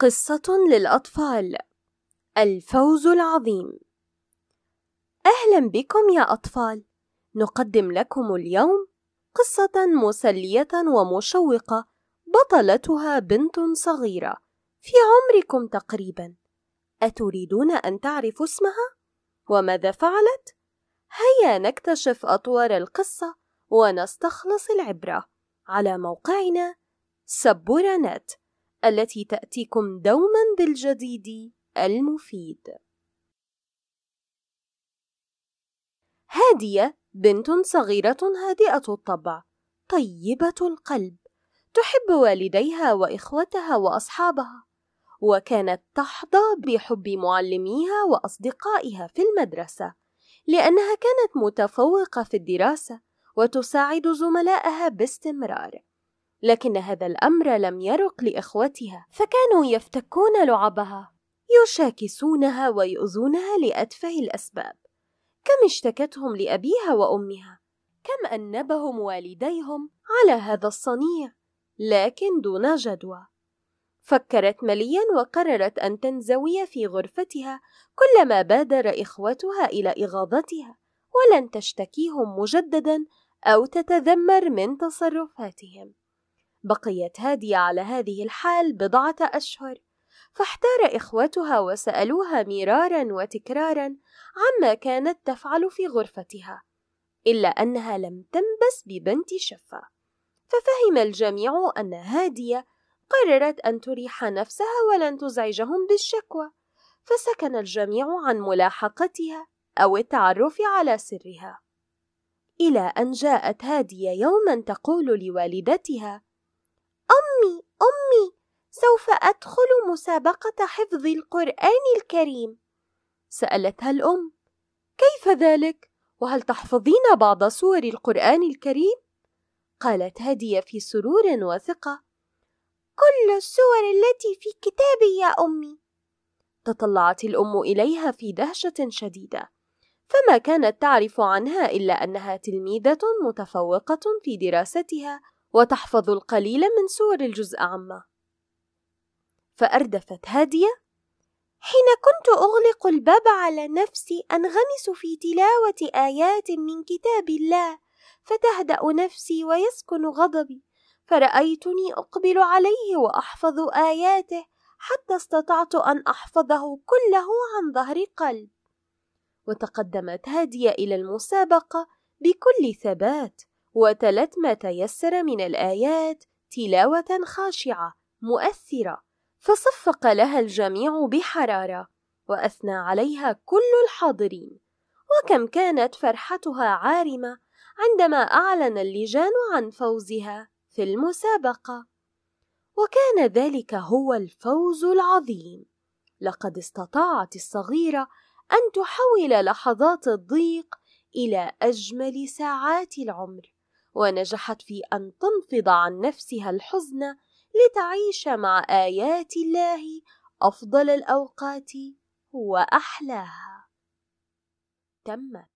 قصة للأطفال الفوز العظيم أهلا بكم يا أطفال نقدم لكم اليوم قصة مسلية ومشوقة بطلتها بنت صغيرة في عمركم تقريبا أتريدون أن تعرفوا اسمها؟ وماذا فعلت؟ هيا نكتشف أطوار القصة ونستخلص العبرة على موقعنا سبورانات التي تأتيكم دوما بالجديد المفيد هادية بنت صغيرة هادئة الطبع طيبة القلب تحب والديها وإخوتها وأصحابها وكانت تحظى بحب معلميها وأصدقائها في المدرسة لأنها كانت متفوقة في الدراسة وتساعد زملائها باستمرار لكن هذا الأمر لم يرق لإخوتها فكانوا يفتكون لعبها يشاكسونها ويؤذونها لأتفه الأسباب كم اشتكتهم لأبيها وأمها كم أنبهم والديهم على هذا الصنيع لكن دون جدوى فكرت مليا وقررت أن تنزوي في غرفتها كلما بادر إخوتها إلى إغاظتها ولن تشتكيهم مجددا أو تتذمر من تصرفاتهم بقيت هادية على هذه الحال بضعة أشهر فاحتار إخوتها وسألوها مرارا وتكرارا عما كانت تفعل في غرفتها إلا أنها لم تنبس ببنت شفة ففهم الجميع أن هادية قررت أن تريح نفسها ولن تزعجهم بالشكوى فسكن الجميع عن ملاحقتها أو التعرف على سرها إلى أن جاءت هادية يوما تقول لوالدتها أمي أمي سوف أدخل مسابقة حفظ القرآن الكريم سألتها الأم كيف ذلك؟ وهل تحفظين بعض سور القرآن الكريم؟ قالت هدية في سرور وثقة كل السور التي في كتابي يا أمي تطلعت الأم إليها في دهشة شديدة فما كانت تعرف عنها إلا أنها تلميذة متفوقة في دراستها وتحفظ القليل من سور الجزء عما فأردفت هادية حين كنت أغلق الباب على نفسي أنغمس في تلاوة آيات من كتاب الله فتهدأ نفسي ويسكن غضبي فرأيتني أقبل عليه وأحفظ آياته حتى استطعت أن أحفظه كله عن ظهر قلب وتقدمت هادية إلى المسابقة بكل ثبات وتلت ما تيسر من الآيات تلاوة خاشعة مؤثرة فصفق لها الجميع بحرارة وأثنى عليها كل الحاضرين وكم كانت فرحتها عارمة عندما أعلن اللجان عن فوزها في المسابقة وكان ذلك هو الفوز العظيم لقد استطاعت الصغيرة أن تحول لحظات الضيق إلى أجمل ساعات العمر ونجحت في أن تنفض عن نفسها الحزن لتعيش مع آيات الله أفضل الأوقات وأحلاها. تمت